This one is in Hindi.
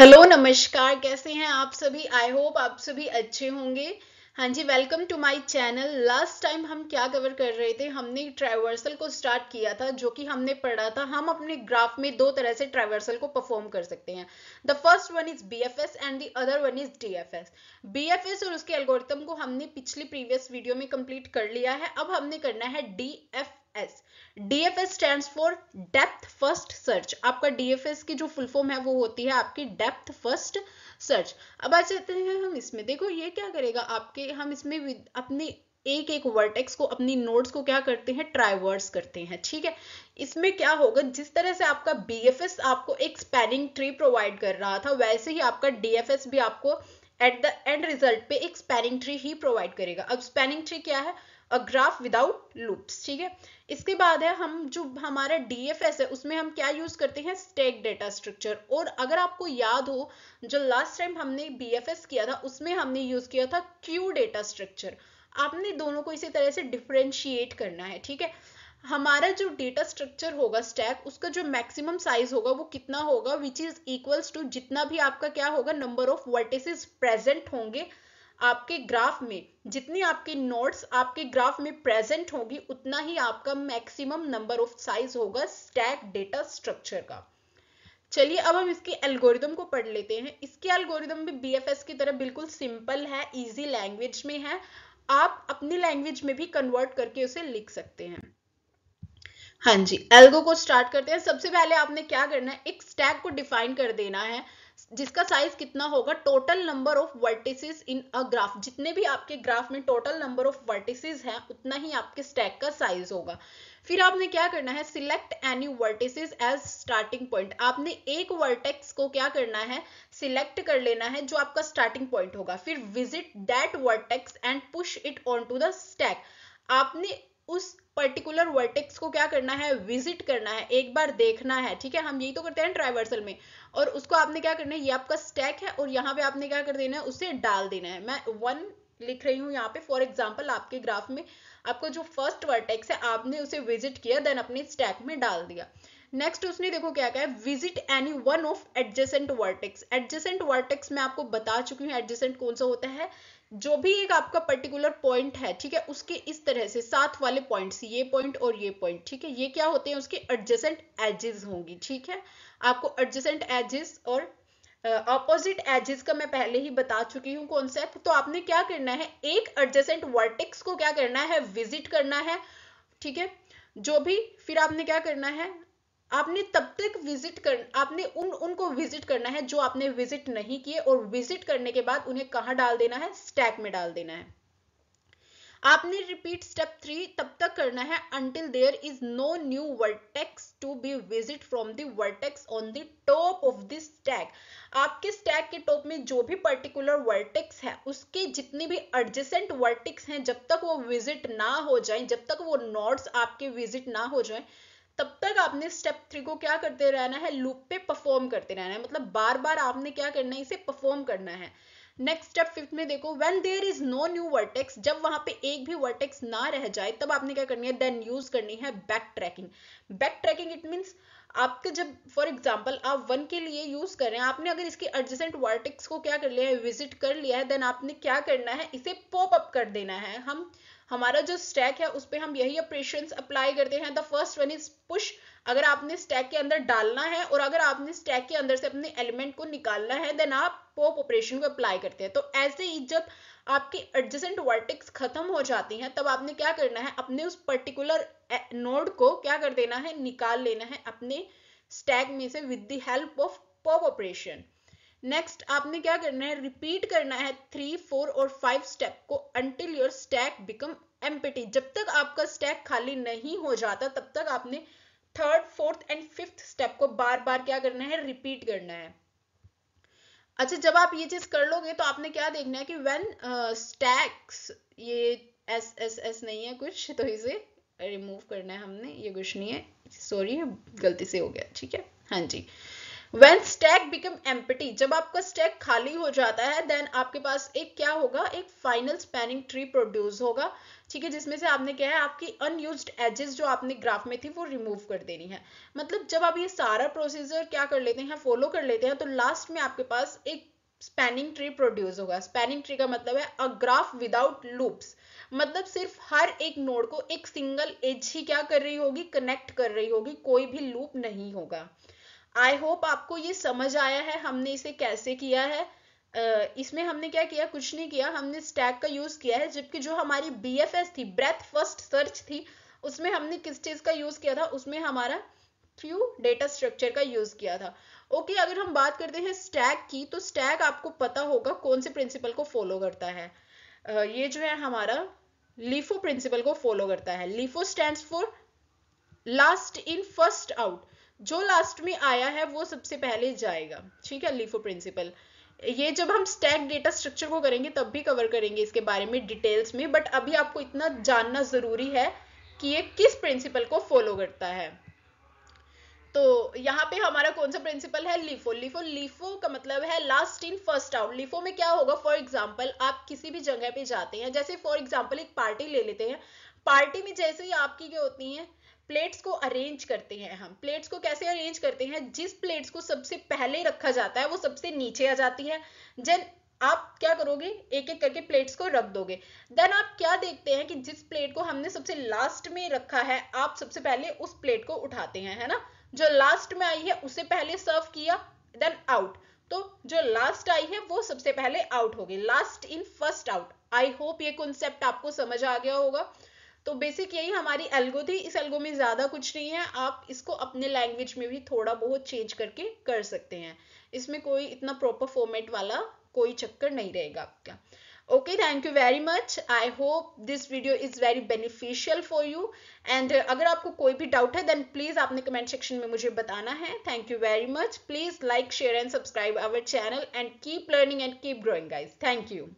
हेलो नमस्कार कैसे हैं आप सभी आई होप आप सभी अच्छे होंगे हाँ जी welcome to my channel last time हम क्या कवर कर रहे थे हमने ट्राइवर्सल को स्टार्ट किया था जो कि हमने पढ़ा था हम अपने ग्राफ में दो तरह से ट्राइवर्सल को परफॉर्म कर सकते हैं the first one is B F S and the other one is D F S B F S और उसके एल्गोरिथम को हमने पिछली प्रीवियस वीडियो में कंप्लीट कर लिया है अब हमने करना है D F S DFS stand for depth first search आपका डीएफएस की जो फुल फॉर्म है वो होती है आपकी डेप्थ फर्स्ट सर्च अब आ जाते हैं हम इसमें देखो ये क्या करेगा आपके हम इसमें अपने एक एक वर्टेक्स को अपनी नोड्स को क्या करते हैं ट्राइवर्स करते हैं ठीक है इसमें क्या होगा जिस तरह से आपका बीएफएस आपको एक स्पैनिंग ट्री प्रोवाइड कर रहा था वैसे ही आपका डीएफएस भी आपको एट द एंड रिजल्ट पे एक स्पैनिंग ट्री ही प्रोवाइड करेगा अब स्पैनिंग ट्री क्या है अ ग्राफ विदाउट लूप्स ठीक है इसके बाद है हम जो हमारा डीएफएस है उसमें हम क्या यूज करते हैं स्टेक डेटा स्ट्रक्चर और अगर आपको याद हो जो लास्ट टाइम हमने बीएफएस किया था उसमें हमने यूज किया था क्यू डेटा स्ट्रक्चर आपने दोनों को इसी तरह से डिफ्रेंशिएट करना है ठीक है हमारा जो डेटा स्ट्रक्चर होगा स्टैक उसका जो मैक्सिमम साइज होगा वो कितना होगा विच इज इक्वल्स टू जितना भी आपका क्या होगा नंबर ऑफ वर्टिस प्रेजेंट होंगे आपके ग्राफ में जितनी आपकी नोड्स आपके ग्राफ में प्रेजेंट होगी उतना ही आपका मैक्सिमम नंबर ऑफ साइज होगा स्टैक डेटा स्ट्रक्चर का चलिए अब हम इसके एल्गोरिदम को पढ़ लेते हैं इसके एल्गोरिदम भी बी की तरह बिल्कुल सिंपल है इजी लैंग्वेज में है आप अपनी लैंग्वेज में भी कन्वर्ट करके उसे लिख सकते हैं हाँ जी एल्गो को स्टार्ट करते हैं सबसे पहले आपने क्या करना है एक स्टैक को डिफाइन कर देना है जिसका साइज कितना होगा total number of vertices in a graph जितने भी आपके ग्राफ में टोटल नंबर ऑफ वर्टिसेस हैं उतना ही आपके स्टैक का साइज होगा फिर आपने क्या करना है select any vertices as starting point आपने एक वर्टेक्स को क्या करना है सिलेक्ट कर लेना है जो आपका स्टार्टिंग पॉइंट होगा फिर visit that vertex and push it on to the stack आपने उस पर्टिकुलर वर्टेक्स को क्या करना है विजिट करना है एक बार देखना है ठीक है हम यही तो करते हैं ट्राइवर्सल में और उसको आपने क्या करना है ये आपका स्टैक है और यहाँ पे आपने क्या कर देना है उसे डाल देना है मैं वन लिख रही हूँ यहाँ पे फॉर एग्जाम्पल आपके ग्राफ में आपको जो फर्स्ट वर्टेक्स है आपने उसे विजिट किया देन अपने स्टैक में डाल दिया नेक्स्ट उसने देखो क्या कहा है visit any one of adjacent vertex adjacent vertex मैं आपको बता चुकी हूँ एडजेसेंट कौन सा होता है जो भी एक आपका पर्टिकुलर पॉइंट है ठीक है उसके इस तरह से साथ वाले पॉइंट ये पॉइंट और ये पॉइंट ठीक है ये क्या होते हैं उसके एडजेसेंट एजेस होंगी ठीक है आपको एडजेसेंट एजेस और ऑपोजिट uh, एजेस का मैं पहले ही बता चुकी हूँ कॉन्सेप्ट तो आपने क्या करना है एक एडजेसेंट वर्टेक्स को क्या करना है विजिट करना है ठीक है जो भी फिर आपने क्या करना है आपने तब तक विजिट कर आपने उन उनको विजिट करना है जो आपने विजिट नहीं किए और विजिट करने के बाद उन्हें कहाँ डाल देना है स्टैक में डाल देना है आपने रिपीट स्टेप थ्री तब तक करना है until there is no new vertex to be visit from the vertex on the top of this stack आपके स्टैक के टॉप में जो भी पर्टिकुलर वर्टेक्स है उसके जितने भी एडजेसेंट वर्टेक्स हैं जब तक वो विजिट ना हो जाए जब तक वो नोड्स आपके विजिट ना हो जाए तब तक आपने स्टेप थ्री को क्या करते रहना है लूप पे परफॉर्म करते रहना है मतलब बार बार आपने क्या करना है इसे परफॉर्म करना है नेक्स्ट स्टेप फिफ्थ में देखो when there is no new vertex जब वहां पे एक भी वर्टेक्स ना रह जाए तब आपने क्या करनी है देन यूज करनी है back tracking back tracking it means आपके जब फॉर एग्जाम्पल आप वन के लिए यूज कर रहे हैं आपने अगर इसके एडजेंट वर्टिक्स को क्या कर लिया है विजिट कर लिया है देन आपने क्या करना है इसे पॉप अप कर देना है हम हमारा जो स्टैक है उस पर हम यही ऑपरेशन अप्लाई करते हैं the first one is push अगर आपने स्टैक के अंदर डालना है और अगर आपने स्टैक के अंदर से अपने एलिमेंट को निकालना है देन आप पोप ऑपरेशन को अप्लाई करते हैं तो ऐसे ही जब आपके एडजसेंट वर्टिक्स खत्म हो जाती हैं तब आपने क्या करना है अपने उस पर्टिकुलर नोड को क्या कर देना है निकाल लेना है अपने स्टैक में से with the help of pop operation next आपने क्या करना है रिपीट करना है थ्री फोर और फाइव स्टेप को until your stack become empty जब तक आपका स्टैक खाली नहीं हो जाता तब तक आपने स्टेप को बार बार क्या करना है रिपीट करना है अच्छा जब आप ये चीज कर लोगे तो आपने क्या देखना है कि वेन स्टैक्स uh, ये एस एस एस नहीं है कुछ तो इसे रिमूव करना है हमने ये कुछ नहीं है सॉरी गलती से हो गया ठीक है हाँ जी वेन स्टैक बिकम एम्पटी जब आपका स्टैक खाली हो जाता है देन आपके पास एक क्या होगा एक फाइनल स्पैनिंग ट्री प्रोड्यूस होगा ठीक है जिसमें से आपने क्या है आपकी अनयूज एजेस जो आपने ग्राफ में थी वो रिमूव कर देनी है मतलब जब आप ये सारा प्रोसीजर क्या कर लेते हैं फॉलो कर लेते हैं तो लास्ट में आपके पास एक स्पैनिंग ट्री प्रोड्यूस होगा स्पैनिंग ट्री का मतलब है अ ग्राफ विदाउट लूप्स मतलब सिर्फ हर एक नोड को एक सिंगल एज ही क्या कर रही होगी कनेक्ट कर रही होगी कोई भी लूप नहीं होगा आई होप आपको ये समझ आया है हमने इसे कैसे किया है इसमें हमने क्या किया कुछ नहीं किया हमने स्टैक का यूज़ किया है जबकि जो हमारी बी एफ एस थी ब्रेथ फर्स्ट सर्च थी उसमें हमने किस चीज़ का यूज़ किया था उसमें हमारा क्यू डेटा स्ट्रक्चर का यूज़ किया था ओके okay, अगर हम बात करते हैं स्टैक की तो स्टैक आपको पता होगा कौन से प्रिंसिपल को फॉलो करता है ये जो है हमारा लिफो प्रिंसिपल को फॉलो करता है LIFO stand for last in first out जो लास्ट में आया है वो सबसे पहले जाएगा ठीक है लीफो प्रिंसिपल ये जब हम स्टैक डेटा स्ट्रक्चर को करेंगे तब भी कवर करेंगे इसके बारे में डिटेल्स में बट अभी आपको इतना जानना ज़रूरी है कि ये किस प्रिंसिपल को फॉलो करता है तो यहाँ पे हमारा कौन सा प्रिंसिपल है लिफो लिफो लिफो का मतलब है last in first out LIFO में क्या होगा फॉर एग्जाम्पल आप किसी भी जगह पे जाते हैं जैसे फॉर एग्जाम्पल एक पार्टी ले लेते हैं पार्टी में जैसे ही आपकी क्या होती है प्लेट्स को अरेंज करते हैं हम प्लेट्स को कैसे अरेंज करते हैं जिस प्लेट्स को सबसे पहले रखा जाता है वो सबसे नीचे आ जाती है जन आप क्या करोगे एक एक करके प्लेट्स को रख दोगे देन आप क्या देखते हैं कि जिस प्लेट को हमने सबसे लास्ट में रखा है आप सबसे पहले उस प्लेट को उठाते हैं है ना जो लास्ट में आई है उसे पहले सर्व किया देन आउट तो जो लास्ट आई है वो सबसे पहले आउट होगी last in first out I hope ये कॉन्सेप्ट आपको समझ आ गया होगा तो बेसिक यही हमारी एल्गो थी इस एल्गो में ज्यादा कुछ नहीं है आप इसको अपने लैंग्वेज में भी थोड़ा बहुत चेंज करके कर सकते हैं इसमें कोई इतना प्रॉपर फॉर्मेट वाला कोई चक्कर नहीं रहेगा आपका okay thank you very much I hope this video is very beneficial for you and अगर आपको कोई भी डाउट है देन प्लीज आपने कमेंट सेक्शन में मुझे बताना है thank you very much please like share and subscribe our channel and keep learning and keep growing guys thank you